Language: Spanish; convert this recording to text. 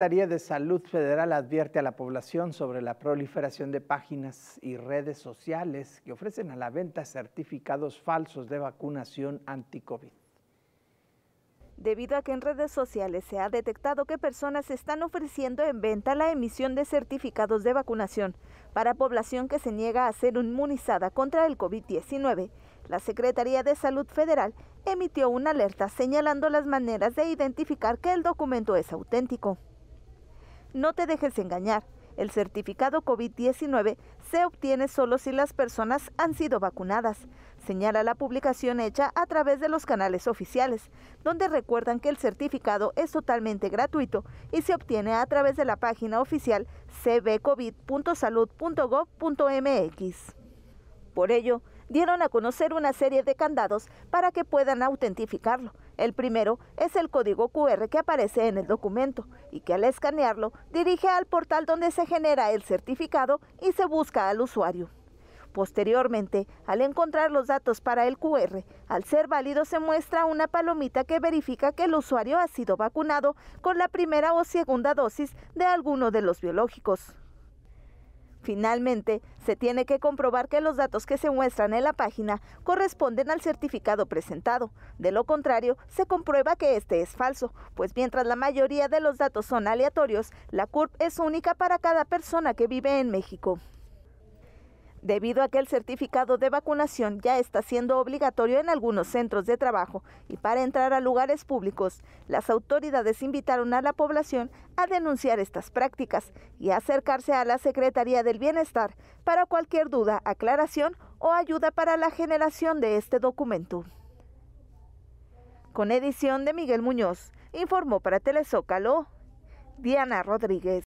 La Secretaría de Salud Federal advierte a la población sobre la proliferación de páginas y redes sociales que ofrecen a la venta certificados falsos de vacunación anti-COVID. Debido a que en redes sociales se ha detectado que personas están ofreciendo en venta la emisión de certificados de vacunación para población que se niega a ser inmunizada contra el COVID-19, la Secretaría de Salud Federal emitió una alerta señalando las maneras de identificar que el documento es auténtico. No te dejes engañar. El certificado COVID-19 se obtiene solo si las personas han sido vacunadas, señala la publicación hecha a través de los canales oficiales, donde recuerdan que el certificado es totalmente gratuito y se obtiene a través de la página oficial cbcovid.salud.gov.mx. Por ello, dieron a conocer una serie de candados para que puedan autentificarlo. El primero es el código QR que aparece en el documento y que al escanearlo dirige al portal donde se genera el certificado y se busca al usuario. Posteriormente, al encontrar los datos para el QR, al ser válido se muestra una palomita que verifica que el usuario ha sido vacunado con la primera o segunda dosis de alguno de los biológicos. Finalmente, se tiene que comprobar que los datos que se muestran en la página corresponden al certificado presentado. De lo contrario, se comprueba que este es falso, pues mientras la mayoría de los datos son aleatorios, la CURP es única para cada persona que vive en México debido a que el certificado de vacunación ya está siendo obligatorio en algunos centros de trabajo y para entrar a lugares públicos, las autoridades invitaron a la población a denunciar estas prácticas y a acercarse a la Secretaría del Bienestar para cualquier duda, aclaración o ayuda para la generación de este documento. Con edición de Miguel Muñoz, informó para Telezócalo Diana Rodríguez.